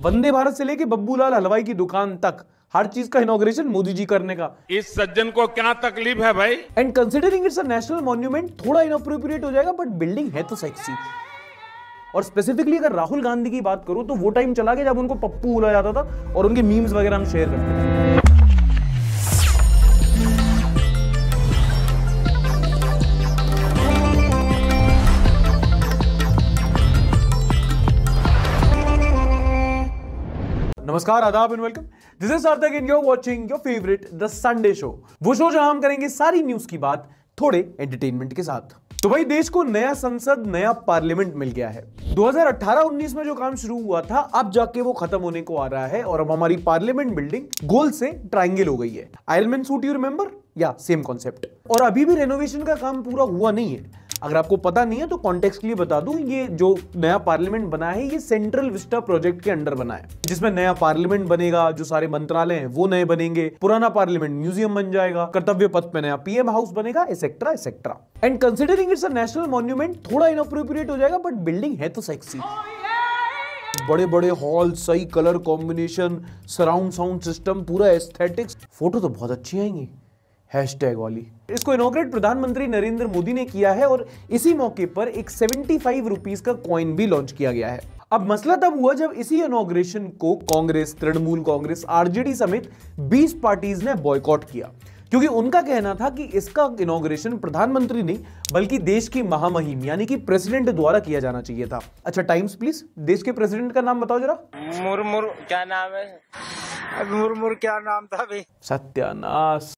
वंदे भारत से लेके बब्बूलाल हलवाई की दुकान तक हर चीज का इनोग्रेशन मोदी जी करने का इस सज्जन को क्या तकलीफ है भाई and considering it's national monument थोड़ा इनअप्रोप्रिएट हो जाएगा बट बिल्डिंग है तो सेक्सी और स्पेसिफिकली अगर राहुल गांधी की बात करूं तो वो टाइम चला गया जब उनको पप्पू बोला जाता था और उनके मीम्स वगैरह हम शेयर करते थे नमस्कार आदाब and welcome this is Sarthak and you're watching your favourite the Sunday show वो शो जहां हम करेंगे सारी न्यूज की बात थोड़े एंटरटेनमेंट के साथ तो भाई देश को नया संसद नया पार्लियामेंट मिल गया है 2018-19 में जो काम शुरू हुआ था अब जाके वो खत्म होने को आ रहा है और अब हमारी पार्लियामेंट बिल्डिंग गोल से ट्राइंगल हो गई है आयलमेन सूट यू रिमेम्बर या सेम कॉन्सेप्ट और अभी भी रेनोवेशन का काम पूरा हुआ नहीं है अगर आपको पता नहीं है तो कॉन्टेक्स्ट के लिए बता दूं ये जो नया पार्लियामेंट बना है ये सेंट्रल विस्टा प्रोजेक्ट के अंडर बना है जिसमें नया पार्लियामेंट बनेगा जो सारे मंत्रालय हैं वो नए बनेंगे पुराना पार्लियामेंट म्यूजियम बन जाएगा कर्तव्य पथ पे नया पीएम हाउस बनेगा etcetera etcetera and considering it's a national monument थोड़ा इनअप्रोप्रिएट हो जाएगा बट बिल्डिंग है तो सेक्सी बड़े बड़े हॉल सही colour combination surround sound system पूरा एस्थेटिक्स फोटो तो बहुत अच्छी आएंगी हैश वाली इसको इनोग्रेट प्रधानमंत्री नरेंद्र मोदी ने किया है और इसी मौके पर एक सेवेंटी फाइव रुपीज का कॉइन भी लॉन्च किया गया है अब मसला तब हुआ जब इसी इनोग्रेशन को कांग्रेस तृणमूल कांग्रेस आरजेडी समेत 20 पार्टीज ने बॉयकॉट किया क्योंकि उनका कहना था कि इसका इनोग्रेशन प्रधानमंत्री नहीं बल्कि देश की महामहिम यानी कि प्रेसिडेंट द्वारा किया जाना चाहिए था अच्छा टाइम्स प्लीज देश के प्रेसिडेंट का नाम बताओ जरा मुरमुर क्या नाम है मुरमुर क्या नाम था भाई सत्यानाश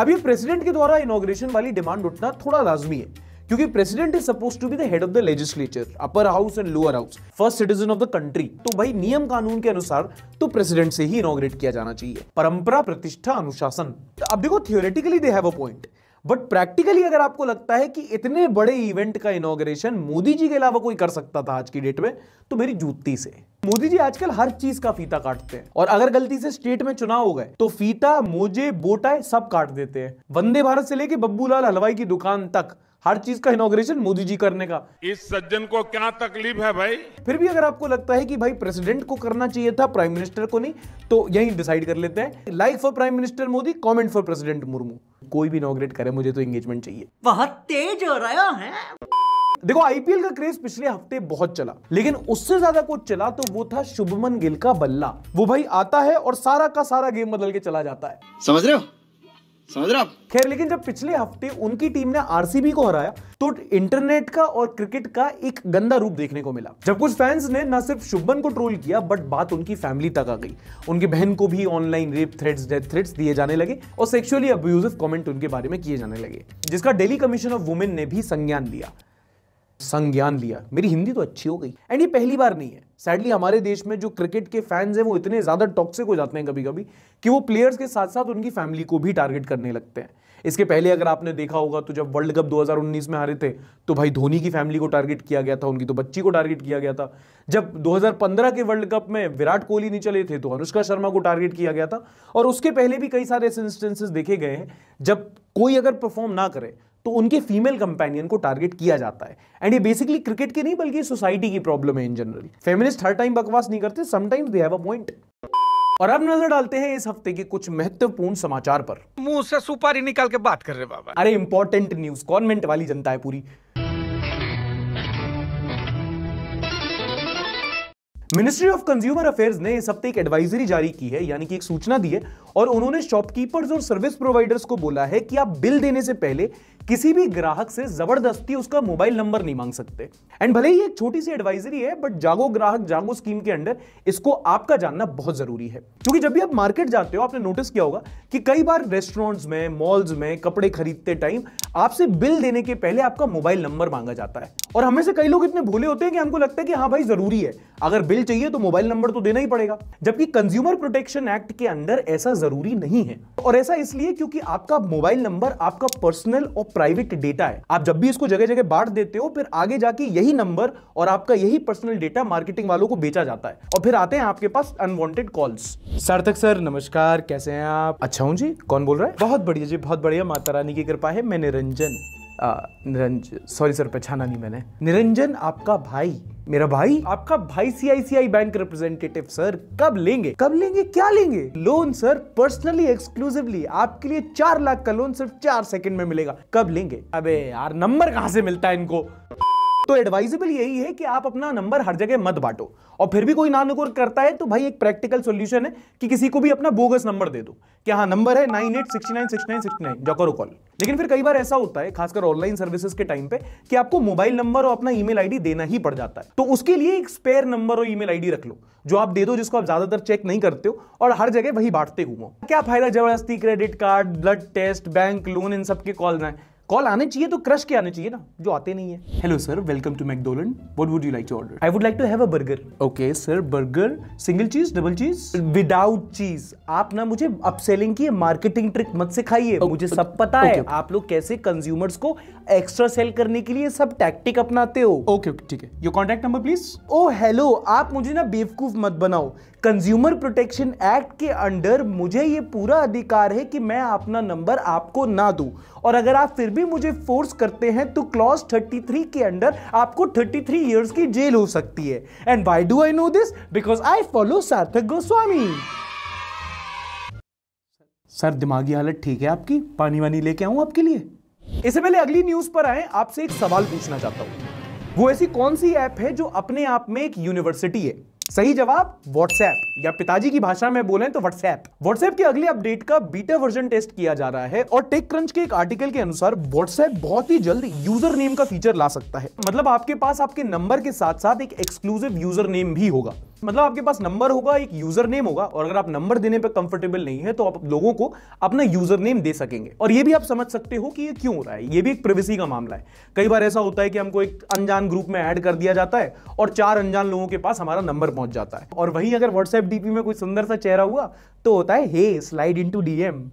अभी प्रेसिडेंट के द्वारा इनोग्रेशन वाली डिमांड उठना थोड़ा लाजमी है क्योंकि president is suppose to be the head of the legislature upper house and lower house first citizen of the country तो भाई नियम कानून के अनुसार तो प्रेसिडेंट से ही इनोग्रेट किया जाना चाहिए परंपरा प्रतिष्ठा अनुशासन अब देखो theoretically they have a point but practically अगर आपको लगता है कि इतने बड़े इवेंट का इनोग्रेशन मोदी जी के अलावा कोई कर सकता था आज की डेट में तो मेरी जूती से मोदी जी आजकल हर चीज का फीता काटते हैं और अगर गलती से स्टेट में चुनाव हो गए तो फीता मोजे बोटाए सब काट देते हैं वंदे भारत से लेके बब्बूलाल हलवाई की दुकान तक हर चीज का इनोग्रेशन मोदी जी करने का इस सज्जन को क्या तकलीफ है भाई फिर भी अगर आपको लगता है कि भाई प्रेसिडेंट को करना चाहिए था प्राइम मिनिस्टर को नहीं तो यही डिसाइड कर लेते हैं like for prime minister Modi comment for president Murmu कोई भी इनोग्रेट करे मुझे तो एंगेजमेंट चाहिए बहुत तेज हो रहा है देखो आईपीएल का क्रेज पिछले हफ्ते बहुत चला लेकिन उससे ज्यादा कुछ चला तो वो था शुभमन गिल का बल्ला वो भाई आता है और सारा का सारा गेम बदल के चला जाता है समझ रहे हो समझ रहे खैर लेकिन जब पिछले हफ्ते उनकी टीम ने आरसीबी को हराया तो इंटरनेट का और क्रिकेट का एक गंदा रूप देखने को मिला जब कुछ फैंस ने न सिर्फ शुभन को ट्रोल किया बट बात उनकी फैमिली तक आ गई उनकी बहन को भी online rape threats death threats दिए जाने लगे और सेक्सुअली अब्यूजिव कमेंट उनके बारे में किए जाने लगे जिसका डेली कमीशन ऑफ वुमेन ने भी संज्ञान लिया संज्ञान लिया मेरी हिंदी तो अच्छी हो गई एंड ये पहली बार नहीं है सैडली हमारे देश में जो क्रिकेट के फैंस हैं वो इतने ज़्यादा टॉक्सिक हो जाते हैं कभी कभी कि वो प्लेयर्स के साथ साथ उनकी फैमिली को भी टारगेट करने लगते हैं इसके पहले अगर आपने देखा होगा तो जब वर्ल्ड कप 2019 में हारे थे तो भाई धोनी की फैमिली को टारगेट किया गया था उनकी तो बच्ची को टारगेट किया गया था जब 2015 के वर्ल्ड कप में विराट कोहली नहीं चले थे तो अनुष्का शर्मा को टारगेट किया गया था और उसके पहले भी कई सारे ऐसे इंस्टेंसेस देखे गए हैं जब कोई अगर परफॉर्म ना करे तो उनके फीमेल कंपेनियन को टारगेट किया जाता है एंड ये बेसिकली क्रिकेट की नहीं बल्कि सोसाइटी की प्रॉब्लम है इन जनरल फेमिनिस्ट हर टाइम बकवास नहीं करते sometimes they have a point और अब नजर डालते हैं इस हफ्ते के कुछ महत्वपूर्ण समाचार पर मुंह से सुपारी निकाल के बात कर रहे बाबा अरे इंपॉर्टेंट न्यूज गवर्नमेंट वाली जनता है पूरी मिनिस्ट्री ऑफ कंज्यूमर अफेयर्स ने इस हफ्ते एक एडवाइजरी जारी की है यानी कि एक सूचना दी है और उन्होंने शॉपकीपर्स और सर्विस प्रोवाइडर्स को बोला है कि आप बिल देने से पहले किसी भी ग्राहक से जबरदस्ती उसका मोबाइल नंबर नहीं मांग सकते एंड भले ही एक छोटी सी एडवाइजरी है बट जागो ग्राहक जागो स्कीम के अंडर इसको आपका जानना बहुत जरूरी है क्योंकि जब भी आप मार्केट जाते हो आपने नोटिस किया होगा कि कई बार रेस्टोरेंट्स में मॉल्स में कपड़े खरीदते टाइम आपसे बिल देने के पहले आपका मोबाइल नंबर मांगा जाता है और हमें से कई लोग इतने भोले होते हैं कि हमको लगता है कि हाँ भाई जरूरी है अगर बिल चाहिए तो मोबाइल नंबर तो देना ही पड़ेगा जबकि कंज्यूमर प्रोटेक्शन एक्ट के अंदर ऐसा जरूरी नहीं है और ऐसा इसलिए क्योंकि आपका मोबाइल नंबर आपका पर्सनल और प्राइवेट डेटा है आप जब भी इसको जगह जगह बांट देते हो फिर आगे जाके यही नंबर और आपका यही पर्सनल डेटा मार्केटिंग वालों को बेचा जाता है और फिर आते हैं आपके पास अनवांटेड कॉल्स सार्थक सर नमस्कार कैसे हैं आप अच्छा हूँ जी कौन बोल रहा है बहुत बढ़िया जी बहुत बढ़िया माता रानी की कृपा है मैं निरंजन निरंजन सॉरी सर पहचाना नहीं मैंने निरंजन आपका भाई मेरा भाई आपका भाई सीआईसीआई बैंक रिप्रेजेंटेटिव सर कब लेंगे कब लेंगे क्या लेंगे लोन सर पर्सनली एक्सक्लूसिवली आपके लिए चार लाख का लोन सिर्फ चार सेकंड में मिलेगा कब लेंगे अबे यार नंबर कहां से मिलता है इनको तो एडवाइजेबल यही है कि आप अपना नंबर हर जगह मत बांटो और फिर भी कोई नानुकुर करता है तो भाई एक प्रैक्टिकल सोल्यूशन है कि किसी को भी अपना बोगस नंबर दे दो कि हाँ नंबर है nine eight six nine six nine six nine जॉकर कॉल लेकिन फिर कई बार ऐसा होता है खासकर ऑनलाइन सर्विसेज के टाइम पे कि आपको मोबाइल नंबर और अपना ईमेल आईडी देना ही पड़ जाता है तो उसके लिए एक स्पेयर नंबर और ईमेल आईडी रख लो जो आप दे दो जिसको आप ज्यादातर चेक नहीं करते हो और हर जगह वही बांटते घूमो क्या फायदा जबरदस्ती credit card blood test bank loan इन सबके कॉल आए कॉल आने चाहिए तो क्रश के आने चाहिए ना जो आते नहीं है hello sir welcome to McDonald's what would you like to order I would like to have a burger okay sir burger single cheese double cheese without cheese आप ना मुझे अपसेलिंग की मार्केटिंग ट्रिक मत सिखाइए okay. Oh, मुझे oh, सब पता okay. है okay. आप लोग कैसे कंज्यूमर्स को एक्स्ट्रा सेल करने के लिए सब टैक्टिक अपनाते हो ओके ठीक है your contact number please oh hello आप मुझे ना बेवकूफ मत बनाओ कंज्यूमर प्रोटेक्शन एक्ट के अंडर मुझे ये पूरा अधिकार है कि मैं अपना नंबर आपको ना दूं और अगर आप फिर भी मुझे फोर्स करते हैं तो क्लॉज 33 के अंडर आपको 33 ईयर्स की जेल हो सकती है and why do I know this because I follow Sarthak Goswami sir दिमागी हालत ठीक है आपकी पानी वानी लेके आऊं आपके लिए इससे पहले अगली न्यूज पर आए आपसे एक सवाल पूछना चाहता हूं वो ऐसी कौन सी ऐप है जो अपने आप में एक यूनिवर्सिटी है सही जवाब व्हाट्सएप या पिताजी की भाषा में बोले तो व्हाट्सएप व्हाट्सएप के अगले अपडेट का बीटा वर्जन टेस्ट किया जा रहा है और टेक क्रंच के एक आर्टिकल के अनुसार व्हाट्सएप बहुत ही जल्द यूजर नेम का फीचर ला सकता है मतलब आपके पास आपके नंबर के साथ साथ एक एक्सक्लूसिव यूजर नेम भी होगा मतलब आपके पास नंबर होगा एक यूजर नेम होगा और अगर आप नंबर देने पर कंफर्टेबल नहीं है तो आप लोगों को अपना यूजर नेम दे सकेंगे और ये भी आप समझ सकते हो कि ये क्यों हो रहा है ये भी एक प्रिवेसी का मामला है कई बार ऐसा होता है कि हमको एक अनजान ग्रुप में ऐड कर दिया जाता है और चार अनजान लोगों के पास हमारा नंबर पहुंच जाता है और वही अगर व्हाट्सएप डीपी में कोई सुंदर सा चेहरा हुआ तो होता है hey slide into DM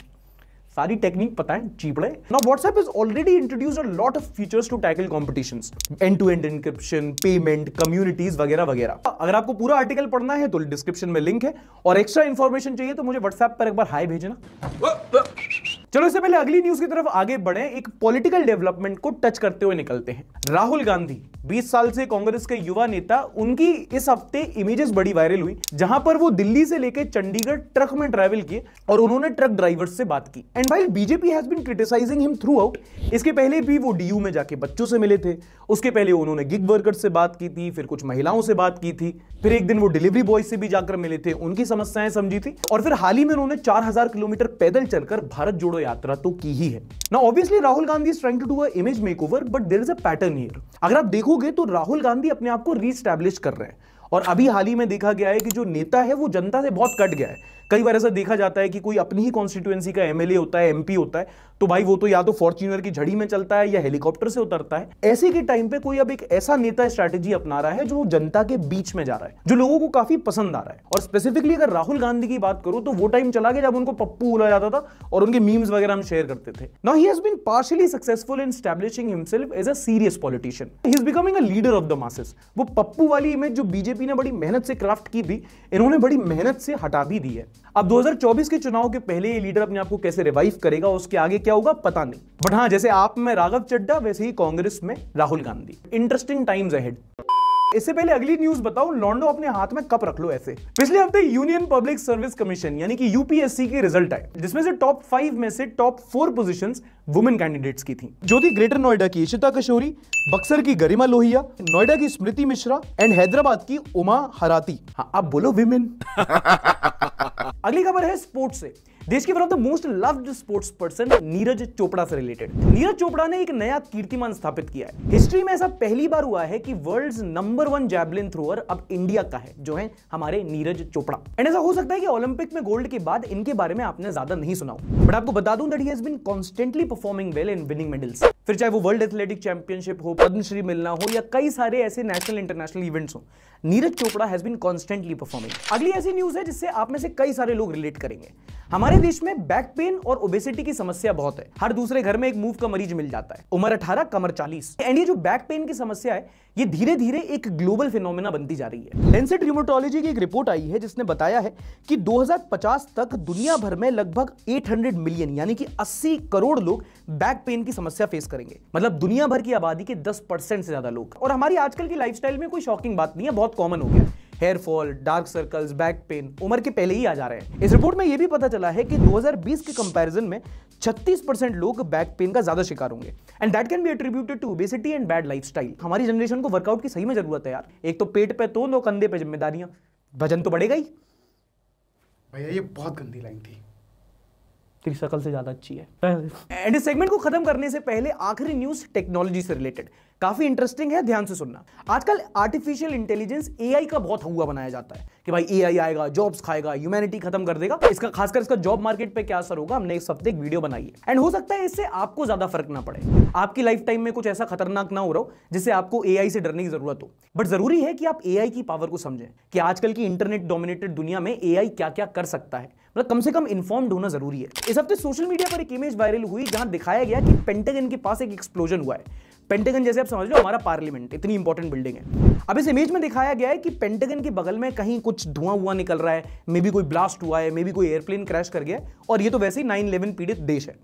सारी टेक्निक पता है चीपड़े ना WhatsApp is already introduced a lot of features to tackle competition end to end encryption payment communities वगैरह वगैरह अगर आपको पूरा आर्टिकल पढ़ना है तो डिस्क्रिप्शन में लिंक है और एक्स्ट्रा इन्फॉर्मेशन चाहिए तो मुझे व्हाट्सएप पर एक बार हाई भेजना चलो इससे पहले अगली न्यूज की तरफ आगे बढ़े एक पॉलिटिकल डेवलपमेंट को टच करते हुए निकलते हैं राहुल गांधी 20 साल से कांग्रेस के युवा नेता उनकी इस हफ्ते इमेजेस बड़ी वायरल हुई जहां पर वो दिल्ली से लेकर चंडीगढ़ ट्रक में ट्रैवल किए और उन्होंने ट्रक ड्राइवर्स से बात की and while BJP has been criticising him throughout इसके पहले भी वो डीयू में जाके बच्चों से मिले थे उसके पहले उन्होंने गिग वर्कर से बात की थी फिर कुछ महिलाओं से बात की थी फिर एक दिन वो डिलीवरी बॉय से भी जाकर मिले थे उनकी समस्याएं समझी थी और फिर हाल ही में उन्होंने चार किलोमीटर पैदल चलकर भारत जोड़ो यात्रा तो की ही है ना obviously Rahul Gandhi image makeover but there is a pattern here अगर आप देखो देखोगे तो राहुल गांधी अपने आप को रीस्टैब्लिश कर रहे हैं और अभी हाल ही में देखा गया है कि जो नेता है वो जनता से बहुत कट गया है कई बार ऐसा देखा जाता है कि कोई अपनी ही कॉन्स्टिट्यूएंसी का एमएलए होता है एमपी होता है तो भाई वो तो या तो फॉर्च्यूनर की झड़ी में चलता है या हेलीकॉप्टर से उतरता है ऐसे के टाइम पे कोई अब एक ऐसा नेता स्ट्रैटेजी अपना रहा है जो जनता के बीच में जा रहा है जो लोगों को काफी पसंद आ रहा है और स्पेसिफिकली अगर राहुल गांधी की बात करूं तो वो टाइम चला गया जब उनको पप्पू बोला जाता था और उनके मीम्स वगैरह हम शेयर करते थे now he has been partially successful in establishing himself as a serious politician he is becoming a leader of the masses वो पप्पू वाली इमेज जो बीजेपी ने बड़ी मेहनत से क्राफ्ट की थी इन्होंने बड़ी मेहनत से हटा भी दी है अब 2024 के चुनाव के पहले ये लीडर अपने आप को कैसे रिवाइव करेगा उसके आगे क्या होगा पता नहीं बट हाँ जैसे आप में राघव चड्डा वैसे ही कांग्रेस में Rahul Gandhi interesting times ahead इससे पहले अगली न्यूज बताऊं लॉन्डो अपने हाथ में कप रख लो ऐसे पिछले हफ्ते यूनियन पब्लिक सर्विस कमीशन यानी कि यूपीएससी के रिजल्ट आए जिसमें से टॉप फाइव में से top four positions women candidates की थी जो थी ग्रेटर नोएडा की इशिता कशोरी बक्सर की गरिमा लोहिया नोएडा की स्मृति मिश्रा एंड हैदराबाद की उमा हराती हाँ आप बोलो विमेन अगली खबर है स्पोर्ट्स से देश के one of the most loved sports person Neeraj Chopra से रिलेटेड नीरज चोपड़ा ने एक नया कीर्तिमान स्थापित किया है हिस्ट्री में ऐसा पहली बार हुआ है कि world's number one javelin thrower अब इंडिया का है जो है हमारे नीरज चोपड़ा एंड ऐसा हो सकता है कि ओलंपिक में गोल्ड के बाद इनके बारे में आपने ज्यादा नहीं सुना बट आपको बता दूं that he has been constantly performing well in winning medals फिर चाहे वो वर्ल्ड एथलेटिक चैंपियनशिप हो पद्मश्री मिलना हो या कई सारे ऐसे नेशनल इंटरनेशनल इवेंट्स हो Neeraj Chopra has been constantly performing अगली ऐसी न्यूज है जिससे आप में से कई सारे लोग रिलेट करेंगे हमारे देश में बैक पेन और ओबेसिटी की समस्या बहुत है हर दूसरे घर में एक मूव का मरीज मिल जाता है उम्र अठारह कमर चालीस एंड ये जो बैक पेन की समस्या है ये धीरे धीरे एक ग्लोबल फिनोमिना बनती जा रही है लेंसेट रिमोटोलॉजी की एक रिपोर्ट आई है जिसने बताया है कि 2050 तक दुनिया भर में लगभग 800 मिलियन यानी कि 80 करोड़ लोग बैक पेन की समस्या फेस करेंगे मतलब दुनिया भर की आबादी के 10 परसेंट से ज्यादा लोग और हमारी आजकल की लाइफस्टाइल में कोई शॉकिंग बात नहीं है बहुत कॉमन हो गया hair fall dark circles back pain उम्र के पहले ही आ जा रहे हैं इस रिपोर्ट में यह भी पता चला है कि 2020 के कंपैरिजन में 36 परसेंट लोग बैक पेन का ज्यादा शिकार होंगे and that can be attributed to obesity and bad lifestyle हमारी जनरेशन को वर्कआउट की सही में जरूरत है यार एक तो पेट पे तो दो कंधे पे जिम्मेदारियां वजन तो बढ़ेगा ही भैया ये बहुत गंदी लाइन थी तेरी शक्ल से ज्यादा अच्छी है एंड इस सेगमेंट को खत्म करने से पहले आखिरी न्यूज टेक्नोलॉजी से रिलेटेड काफी इंटरेस्टिंग है ध्यान से सुनना आजकल आर्टिफिशियल इंटेलिजेंस ए का बहुत हुआ बनाया जाता है कि भाई ए आएगा जॉब्स खाएगा ह्यूमैनिटी खत्म कर देगा तो इसका खासकर इसका जॉब मार्केट पे क्या असर होगा हमने इस हफ्ते एक वीडियो बनाई है एंड हो सकता है इससे आपको ज्यादा फर्क ना पड़े आपकी लाइफ टाइम में कुछ ऐसा खतरनाक ना हो रहा हो जिससे आपको ए से डरने की जरूरत हो बट जरूरी है कि आप ए की पावर को समझें कि आजकल की इंटरनेट डोमिनेटेड दुनिया में ए क्या क्या कर सकता है मतलब कम से कम इन्फॉर्म्ड होना जरूरी है इस हफ्ते सोशल मीडिया पर एक इमेज वायरल हुई जहां दिखाया गया कि पेंटेगन के पास एक एक्सप्लोजन हुआ है पेंटेगन जैसे आप समझ लो हमारा पार्लियामेंट इतनी इंपॉर्टेंट बिल्डिंग है अब इस इमेज में दिखाया गया है कि पेंटेगन के बगल में कहीं कुछ धुआं हुआ निकल रहा है मे बी कोई ब्लास्ट हुआ है मे बी कोई एयरप्लेन क्रैश कर गया और ये तो वैसे ही नाइन इलेवन पीड़ित देश है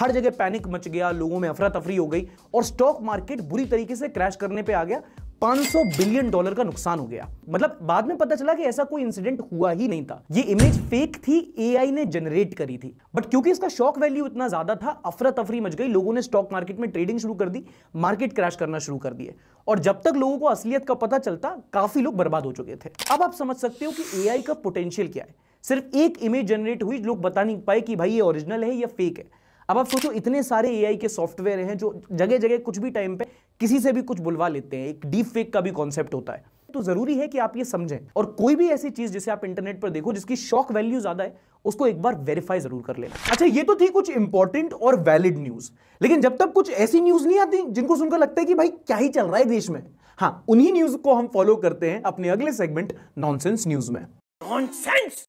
हर जगह पैनिक मच गया लोगों में अफरा तफरी हो गई और स्टॉक मार्केट बुरी तरीके से क्रैश करने पे आ गया 500 बिलियन डॉलर का नुकसान हो गया मतलब बाद में पता चला कि ऐसा कोई इंसिडेंट हुआ ही नहीं था ये इमेज फेक थी एआई ने जनरेट करी थी बट क्योंकि इसका शॉक वैल्यू इतना ज्यादा था अफरा तफरी मच गई लोगों ने स्टॉक मार्केट में ट्रेडिंग शुरू कर दी मार्केट क्रैश करना शुरू कर दिए और जब तक लोगों को असलियत का पता चलता काफी लोग बर्बाद हो चुके थे अब आप समझ सकते हो कि ए का पोटेंशियल क्या है सिर्फ एक इमेज जनरेट हुई लोग बता नहीं पाए कि भाई ये ओरिजिनल है या फेक है अब आप सोचो इतने सारे एआई के सॉफ्टवेयर हैं जो जगह जगह कुछ भी टाइम पे किसी से भी कुछ बुलवा लेते हैं एक डीप फेक का भी कॉन्सेप्ट होता है तो जरूरी है कि आप ये समझें और कोई भी ऐसी चीज जिसे आप इंटरनेट पर देखो जिसकी शॉक वैल्यू ज्यादा है उसको एक बार वेरीफाई जरूर कर लेना अच्छा ये तो थी कुछ इंपॉर्टेंट और वैलिड न्यूज लेकिन जब तक कुछ ऐसी न्यूज नहीं आती जिनको सुनकर लगता है कि भाई क्या ही चल रहा है देश में हाँ उन्हीं न्यूज को हम फॉलो करते हैं अपने अगले सेगमेंट नॉनसेंस न्यूज में नॉनसेंस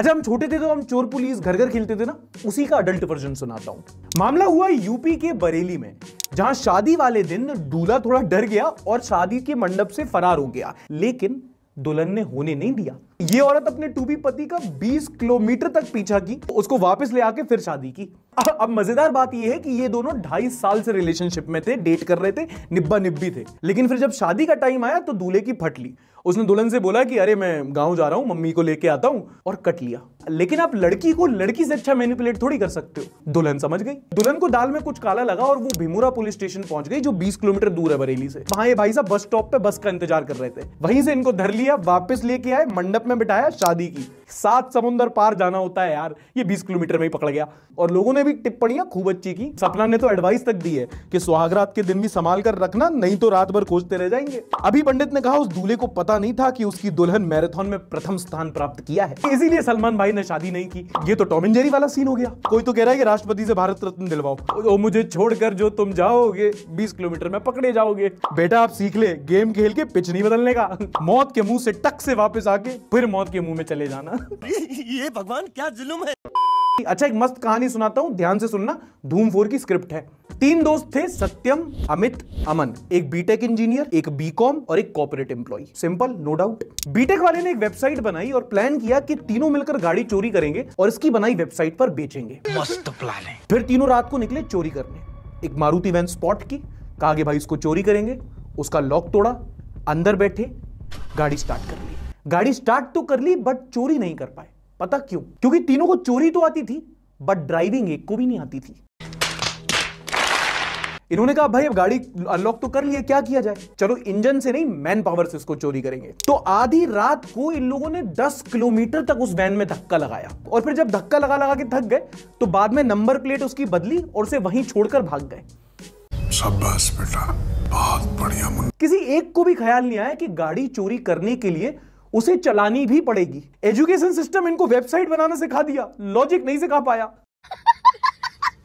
अच्छा हम छोटे थे तो हम चोर पुलिस घर घर खेलते थे ना उसी का अडल्ट वर्जन सुनाता हूँ मामला हुआ यूपी के बरेली में जहां शादी वाले दिन दूल्हा थोड़ा डर गया और शादी के मंडप से फरार हो गया लेकिन दुल्हन ने होने नहीं दिया ये औरत अपने टूबी पति का 20 किलोमीटर तक पीछा की उसको वापस ले आके फिर शादी की अब, अब मजेदार बात यह है कि ये दोनों ढाई साल से रिलेशनशिप में थे डेट कर रहे थे निब्बा निब्बी थे लेकिन फिर जब शादी का टाइम आया तो दूल्हे की फट ली उसने दुल्हन से बोला कि अरे मैं गांव जा रहा हूं मम्मी को लेके आता हूं और कट लिया लेकिन आप लड़की को लड़की से अच्छा मैनिपुलेट थोड़ी कर सकते हो दुल्हन समझ गई दुल्हन को दाल में कुछ काला लगा और वो भीमूरा पुलिस स्टेशन पहुंच गई जो 20 किलोमीटर दूर है बरेली से वहां ये भाई साहब बस स्टॉप पे बस का इंतजार कर रहे थे वहीं से इनको धर लिया वापस लेके आए मंडप में बिठाया शादी की सात समुंदर पार जाना होता है यार ये बीस किलोमीटर में ही पकड़ गया और लोगों ने भी टिप्पणियां खूब अच्छी की सपना ने तो एडवाइस तक दी है कि सुहागरात के दिन भी संभाल कर रखना नहीं तो रात भर खोजते रह जाएंगे अभी पंडित ने कहा उस दूल्हे को पता नहीं था कि उसकी दुल्हन मैराथन में प्रथम स्थान प्राप्त किया है इसीलिए सलमान भाई भाई ने शादी नहीं की ये तो टॉम एंड वाला सीन हो गया कोई तो कह रहा है कि राष्ट्रपति से भारत रत्न दिलवाओ ओ मुझे छोड़कर जो तुम जाओगे बीस किलोमीटर में पकड़े जाओगे बेटा आप सीख ले गेम खेल के पिच नहीं बदलने का मौत के मुंह से टक से वापस आके फिर मौत के मुंह में चले जाना ये भगवान क्या जुलुम है अच्छा एक मस्त कहानी सुनाता हूँ ध्यान से सुनना धूम फोर की स्क्रिप्ट है तीन दोस्त थे सत्यम अमित अमन एक बीटेक इंजीनियर एक बीकॉम और एक corporate employee simple no doubt BTech वाले ने एक वेबसाइट बनाई और प्लान किया कि तीनों मिलकर गाड़ी चोरी करेंगे और इसकी बनाई वेबसाइट पर बेचेंगे मस्त प्लान है फिर तीनों रात को निकले चोरी करने एक मारुति वैन स्पॉट की कहा कि भाई इसको चोरी करेंगे उसका लॉक तोड़ा अंदर बैठे गाड़ी स्टार्ट कर ली गाड़ी स्टार्ट तो कर ली बट चोरी नहीं कर पाए पता क्यों क्योंकि तीनों को चोरी तो आती थी बट ड्राइविंग एक को भी नहीं आती थी इन्होंने कहा भाई अब गाड़ी अनलॉक तो कर लिए क्या किया जाए चलो इंजन से नहीं मैन पावर से इसको चोरी करेंगे तो आधी रात को इन लोगों ने 10 किलोमीटर तक उस वैन में धक्का लगाया और फिर जब धक्का लगा लगा के थक गए तो बाद में नंबर प्लेट उसकी बदली और उसे वहीं छोड़कर भाग गए बेटा बहुत बढ़िया किसी एक को भी ख्याल नहीं आया कि गाड़ी चोरी करने के लिए उसे चलानी भी पड़ेगी एजुकेशन सिस्टम इनको वेबसाइट बनाना सिखा दिया लॉजिक नहीं सिखा पाया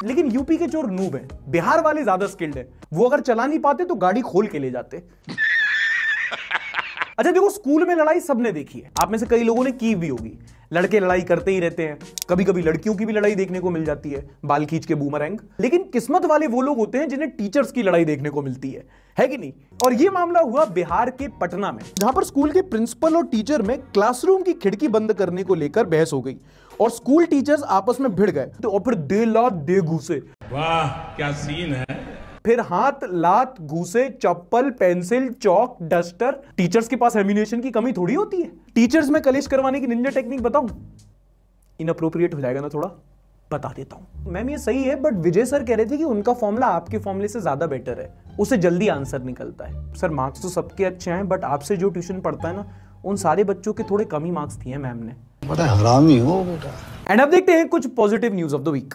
लेकिन यूपी के चोर नूब है बिहार वाले ज्यादा स्किल्ड है वो अगर चला नहीं पाते तो गाड़ी खोल के ले जाते अच्छा देखो स्कूल में लड़ाई सबने देखी है आप में से कई लोगों ने की भी होगी लड़के लड़ाई करते ही रहते हैं कभी कभी लड़कियों की भी लड़ाई देखने को मिल जाती है बाल खींच के बूमरैंग लेकिन किस्मत वाले वो लोग होते हैं जिन्हें टीचर्स की लड़ाई देखने को मिलती है है कि नहीं और ये मामला हुआ बिहार के पटना में जहां पर स्कूल के प्रिंसिपल और टीचर में क्लासरूम की खिड़की बंद करने को लेकर बहस हो गई और स्कूल टीचर्स आपस में भिड़ गए तो और फिर दे ला दे घुसे वाह क्या सीन है फिर हाथ लात घूसे चप्पल पेंसिल चौक डस्टर टीचर्स के पास एमिनेशन की कमी थोड़ी होती है टीचर्स में कलेश करवाने की निंजा टेक्निक बताऊं इनअप्रोप्रिएट हो जाएगा ना थोड़ा बता देता हूं मैम ये सही है बट विजय सर कह रहे थे कि उनका फॉर्मूला आपके फॉर्मूले से ज्यादा बेटर है उसे जल्दी आंसर निकलता है सर मार्क्स तो सबके अच्छे हैं बट आपसे जो ट्यूशन पढ़ता है ना उन सारे बच्चों के थोड़े कम ही मार्क्स दिए मैम ने बड़ा हरामी हो बेटा एंड अब देखते हैं कुछ positive news of the week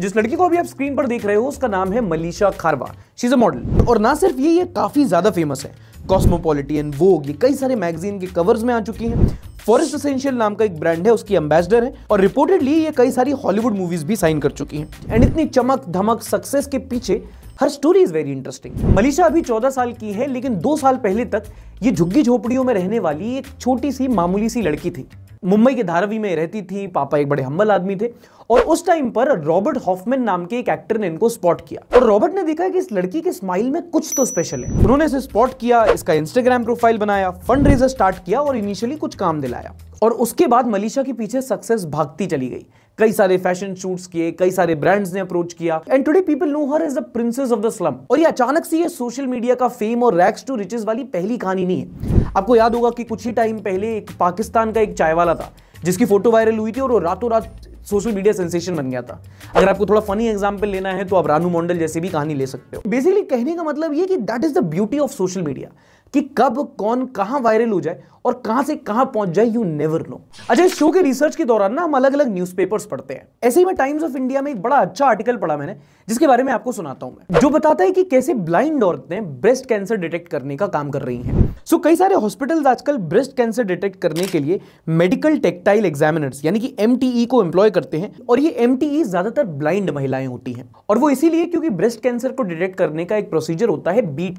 जिस लड़की को अभी आप स्क्रीन पर देख रहे हो उसका नाम है मलिशा खारवा शीज अ मॉडल और ना सिर्फ ये ये काफी ज्यादा फेमस है कॉस्मोपॉलिटियन वो ये कई सारे मैगजीन के कवर्स में आ चुकी हैं फॉरेस्ट एसेंशियल नाम का एक ब्रांड है उसकी एम्बेसडर है और रिपोर्टेडली ये कई सारी हॉलीवुड मूवीज भी साइन कर चुकी हैं एंड इतनी चमक धमक सक्सेस के पीछे her story is very interesting Maleesha अभी 14 साल की है लेकिन दो साल पहले तक ये झुग्गी झोपड़ियों में रहने वाली एक छोटी सी मामूली सी लड़की थी मुंबई के धारावी में रहती थी पापा एक बड़े हम्बल आदमी थे और उस टाइम पर रॉबर्ट हॉफमैन नाम के एक एक्टर ने इनको स्पॉट किया और रॉबर्ट ने देखा कि इस लड़की के स्माइल में कुछ तो स्पेशल है उन्होंने इसे स्पॉट किया इसका इंस्टाग्राम प्रोफाइल बनाया फंड रेजर स्टार्ट किया और इनिशियली कुछ काम दिलाया और उसके बाद मलिशा के पीछे सक्सेस भागती चली गई कई सारे फैशन शूट्स किए कई सारे ब्रांड्स ने अप्रोच किया and today people know her as the princess of the slum और ये अचानक से ये सोशल मीडिया का फेम और रैक्स टू रिचेस वाली पहली कहानी नहीं है आपको याद होगा कि कुछ ही टाइम पहले एक पाकिस्तान का एक चाय वाला था जिसकी फोटो वायरल हुई थी और रातों रात सोशल मीडिया सेंसेशन बन गया था अगर आपको थोड़ा फनी एग्जाम्पल लेना है तो आप रानू मॉडल जैसे भी कहानी ले सकते हो बेसिकली कहने का मतलब ये कि that is the beauty of social media कि कब कौन कहां वायरल हो जाए और कहां से कहां पहुंच जाए यू नेवर नो अच्छा इस शो के रिसर्च के दौरान ना हम अलग अलग न्यूज़पेपर्स पढ़ते हैं ऐसे ही मैं टाइम्स ऑफ इंडिया में एक बड़ा अच्छा आर्टिकल पढ़ा मैंने जिसके बारे में आपको सुनाता हूं मैं जो बताता है कि कैसे ब्लाइंड औरतें ब्रेस्ट कैंसर डिटेक्ट करने का काम कर रही हैं सो so, कई सारे हॉस्पिटल्स आजकल ब्रेस्ट कैंसर डिटेक्ट करने के लिए मेडिकल टेक्टाइल एग्जामिनर्स यानी कि एम e को एम्प्लॉय करते हैं और ये एम e ज्यादातर ब्लाइंड महिलाएं होती हैं और वो इसीलिए क्योंकि ब्रेस्ट कैंसर को डिटेक्ट करने का एक प्रोसीजर होता है बी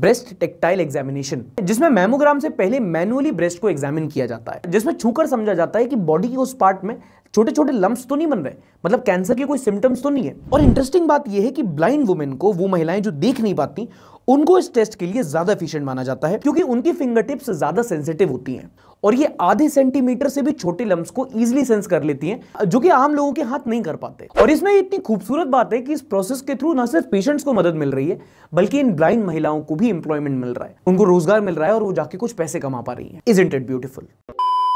ब्रेस्ट टेक्टाइल एग्जामिनेशन जिसमें मेमोग्राम से पहले मैनुअली ब्रेस्ट को एग्जामिन किया जाता है जिसमें छूकर समझा जाता है कि बॉडी के उस पार्ट में छोटे छोटे लम्स तो नहीं बन रहे मतलब कैंसर के कोई सिम्टम्स तो नहीं है और इंटरेस्टिंग बात यह है कि ब्लाइंड वुमेन को वो महिलाएं जो देख नहीं पाती उनको इस टेस्ट के लिए ज्यादा एफिशिएंट माना जाता है क्योंकि उनकी फिंगर टिप्स ज्यादा सेंसिटिव होती हैं और ये आधे सेंटीमीटर से भी छोटे लम्ब को इजिली सेंस कर लेती हैं जो कि आम लोगों के हाथ नहीं कर पाते और इसमें इतनी खूबसूरत बात है कि इस प्रोसेस के थ्रू ना सिर्फ पेशेंट्स को मदद मिल रही है बल्कि इन ब्लाइंड महिलाओं को भी इंप्लॉयमेंट मिल रहा है उनको रोजगार मिल रहा है और वो जाके कुछ पैसे कमा पा रही है इज इंट इट ब्यूटिफुल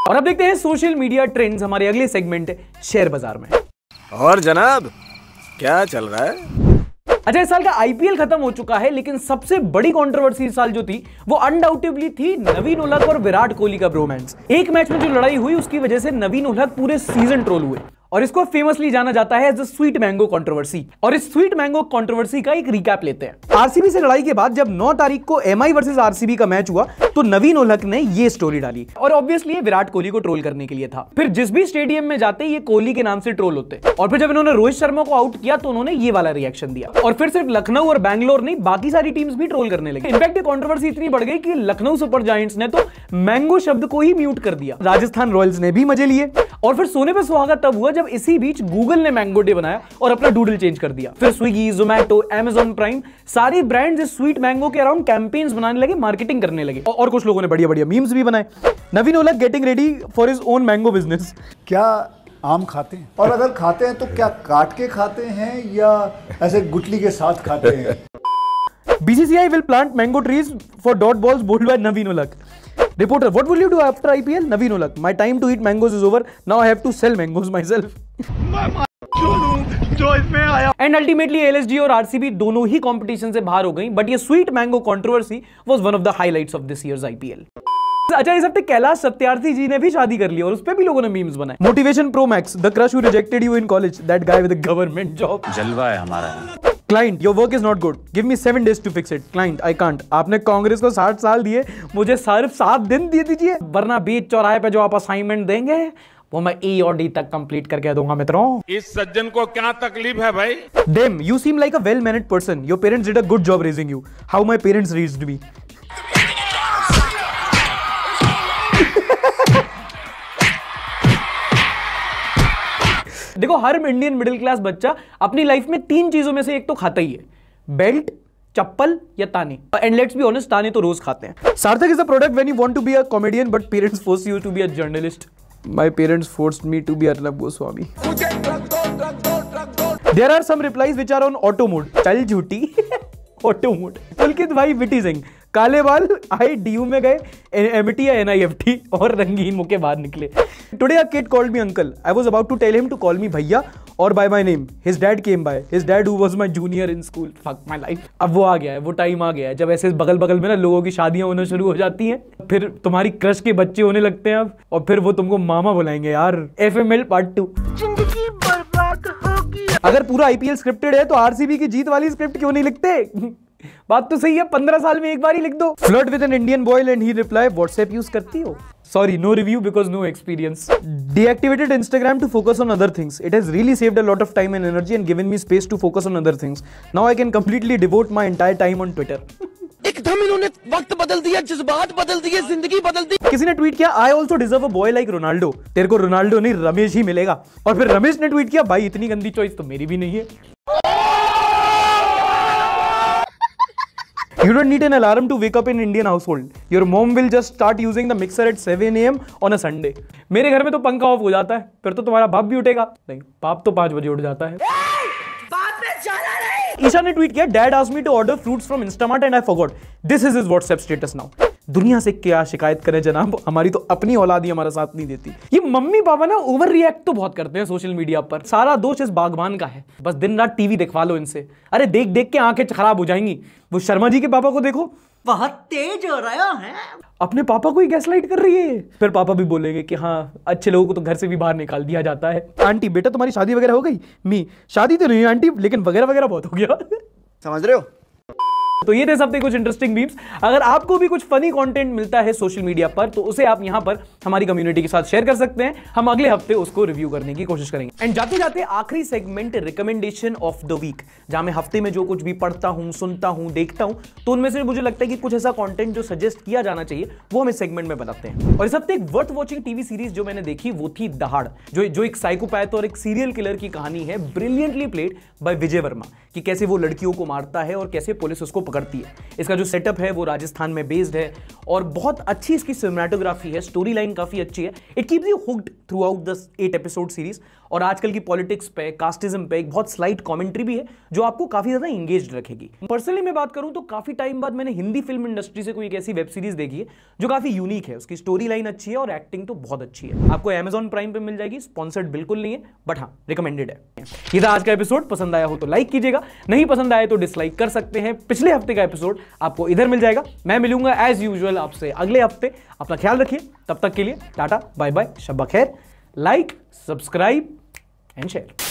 और अब देखते हैं सोशल मीडिया ट्रेंड्स हमारे अगले सेगमेंट शेयर बाजार में और जनाब क्या चल रहा है अच्छा इस साल का आईपीएल खत्म हो चुका है लेकिन सबसे बड़ी कॉन्ट्रोवर्सी इस साल जो थी वो अनडाउटेबली थी नवीन उलहक और विराट कोहली का ब्रोमेंस एक मैच में जो लड़ाई हुई उसकी वजह से नवीन उलहक पूरे सीजन ट्रोल हुए और इसको फेमसली जाना जाता है एज स्वीट मैंगो कंट्रोवर्सी और इस स्वीट मैंगो कंट्रोवर्सी का एक रिकैप लेते हैं आरसीबी से लड़ाई के बाद जब 9 तारीख को एम आई वर्सेज आरसीबी का मैच हुआ तो नवीन ओलक ने ये स्टोरी डाली और ऑब्वियसली विराट कोहली को ट्रोल करने के लिए था फिर जिस भी स्टेडियम में जाते ये कोहली के नाम से ट्रोल होते और फिर जब इन्होंने रोहित शर्मा को आउट किया तो उन्होंने ये वाला रिएक्शन दिया और फिर सिर्फ लखनऊ और बैंगलोर नहीं बाकी सारी टीम्स भी ट्रोल करने लगी इनफैक्ट ये कॉन्ट्रोवर्सी इतनी बढ़ गई कि लखनऊ सुपर जॉइंट्स ने तो मैंगो शब्द को ही म्यूट कर दिया राजस्थान रॉयल्स ने भी मजे लिए और फिर सोने पर सुहागा तब हुआ जब इसी बीच गूगल ने मैंगो डे बनाया और अपना डूडल चेंज कर दिया फिर स्विगी जोमेटो एमेजोन प्राइम सारी ब्रांड्स इस स्वीट मैंगो के अराउंड कैंपेन्स बनाने लगे मार्केटिंग करने लगे और कुछ लोगों ने बढ़िया बढ़िया मीम्स भी बनाए नवीन ओला getting ready for is own mango business क्या आम खाते हैं और अगर खाते हैं तो क्या काट के खाते हैं या ऐसे गुटली के साथ खाते हैं BCCI will plant mango trees for dot balls bowled by Naveen Ulak reporter what will you do after IPL? Naveen Ulak, my time to eat mangoes is over. Now I have to sell mangoes myself. जो इसमें आया and ultimately LSG और RCB दोनों ही competition से बाहर हो गई बट ये sweet mango controversy was one of the highlights of this year's IPL अच्छा इस हफ्ते कैलाश सत्यार्थी जी ने भी शादी कर ली और उस पर भी लोगों ने मीम्स बनाए motivation pro max the crush who rejected you in college that guy with government job जलवा है हमारा client your work is not good give me seven days to fix it client I can't आपने कांग्रेस को साठ साल दिए मुझे सिर्फ सात दिन दे दीजिए वरना बीच चौराहे पे जो आप असाइनमेंट देंगे वो मैं ई और डी तक कंप्लीट करके दूंगा मित्रों इस सज्जन को क्या तकलीफ है भाई damn you seem like a well manage person your parents did a good job raising you how my parents raised me देखो हर इंडियन मिडिल क्लास बच्चा अपनी लाइफ में तीन चीजों में से एक तो खाता ही है बेल्ट चप्पल या ताने एंड लेट्स बी ऑनेस्ट ताने तो रोज खाते हैं Sarthak is a product when you want to be a comedian but parents force you to be a journalist my parents force me to be Arnab Goswami There are some replies which are on auto mode चल झूठी auto mode पुलकित भाई witty काले बाल आई D में गए एम एमटी e या टी और रंगीन मुके बाहर निकले today a kid called me uncle I was about to tell him to call me भैया और by my name his dad came by his dad who was my junior in school fuck my life अब वो आ गया है वो time आ गया है जब ऐसे बगल बगल में ना लोगों की शादियां होना शुरू हो जाती हैं फिर तुम्हारी क्रश के बच्चे होने लगते हैं अब और फिर वो तुमको मामा बुलाएंगे यार एफएमएल पार्ट 2 जिंदगी बर्बाद होगी अगर पूरा आईपीएल स्क्रिप्टेड है तो आरसीबी की जीत वाली स्क्रिप्ट क्यों नहीं लिखते बात तो सही है पंद्रह साल में एक बार ही लिख दो flirt with an Indian boy and he reply WhatsApp use करती हो Sorry, no review because no experience. Deactivated Instagram to focus on other things. It has really saved a lot of time and energy and given me space to focus on other things. Now I can completely devote my entire time on Twitter. एकदम इन्होंने वक्त बदल दिया जज्बात बदल दिए जिंदगी बदल दी किसी ने ट्वीट किया I also deserve a boy like Ronaldo तेरे को रोनाल्डो नहीं रमेश ही मिलेगा और फिर रमेश ने ट्वीट किया भाई इतनी गंदी चॉइस तो मेरी भी नहीं है You don't need an alarm to wake up in Indian household. Your mom will just start using the mixer at 7 a.m. on a Sunday. मेरे घर में तो पंखा ऑफ हो जाता है फिर तो तुम्हारा बाप भी उठेगा नहीं बाप तो पांच बजे उठ जाता है ईशा ने ट्वीट किया डैड आज me to order fruits from Instamart and I forgot this is is WhatsApp status now दुनिया से क्या शिकायत करें जनाब हमारी तो अपनी औलाद ही हमारा साथ नहीं देती ये मम्मी पापा ना ओवर रिएक्ट तो बहुत करते हैं सोशल मीडिया पर सारा दोष इस बागवान का है बस दिन रात टीवी दिखवा लो इनसे अरे देख देख के आंखें खराब हो जाएंगी वो शर्मा जी के पापा को देखो बहुत तेज हो रहा है अपने पापा को ही गैस लाइट कर रही है फिर पापा भी बोलेंगे कि हाँ अच्छे लोगों को तो घर से भी बाहर निकाल दिया जाता है आंटी बेटा तुम्हारी शादी वगैरह हो गई मी शादी तो नहीं आंटी लेकिन वगैरह वगैरह बहुत हो गया समझ रहे हो तो ये थे सब थे कुछ इंटरेस्टिंग बीम्स अगर आपको भी कुछ फनी कंटेंट मिलता है सोशल मीडिया पर तो उसे आप यहां पर हमारी कम्युनिटी के साथ शेयर कर सकते हैं हम अगले हफ्ते उसको रिव्यू करने की कोशिश करेंगे एंड जाते जाते आखिरी segment recommendation of the week जहां मैं हफ्ते में जो कुछ भी पढ़ता हूं सुनता हूं देखता हूं तो उनमें से मुझे लगता है कि कुछ ऐसा कॉन्टेंट जो सजेस्ट किया जाना चाहिए वो हम इस सेगमेंट में बताते हैं और इस हफ्ते एक वर्थ वॉचिंग टीवी सीरीज जो मैंने देखी वो थी दहाड़ जो जो एक साइकोपैथ और एक सीरियल किलर की कहानी है brilliantly played by Vijay Varma कि कैसे वो लड़कियों को मारता है और कैसे पुलिस उसको पकड़ती है इसका जो सेटअप है वो राजस्थान में बेस्ड है और बहुत अच्छी इसकी सिनेमाटोग्राफी है स्टोरी लाइन काफ़ी अच्छी है it keeps you hooked throughout दस एट एपिसोड सीरीज और आजकल की पॉलिटिक्स पे कास्टिज्म पे एक बहुत स्लाइट कमेंट्री भी है जो आपको काफी ज्यादा इंगेज रखेगी पर्सनली मैं बात करूं तो काफी टाइम बाद मैंने हिंदी फिल्म इंडस्ट्री से कोई एक ऐसी वेब सीरीज देखी है जो काफी यूनिक है उसकी स्टोरी लाइन अच्छी है और एक्टिंग तो बहुत अच्छी है आपको एमेजॉन प्राइम पर मिल जाएगी स्पॉन्सर्ड बिल्कुल नहीं है बट हाँ रिकमेंडेड है ये था आज का एपिसोड पसंद आया हो तो लाइक कीजिएगा नहीं पसंद आया तो डिसलाइक कर सकते हैं पिछले हफ्ते का एपिसोड आपको इधर मिल जाएगा मैं मिलूंगा एज यूजल आपसे अगले हफ्ते अपना ख्याल रखिए तब तक के लिए टाटा बाय बाय शब्बा खैर like, subscribe and share.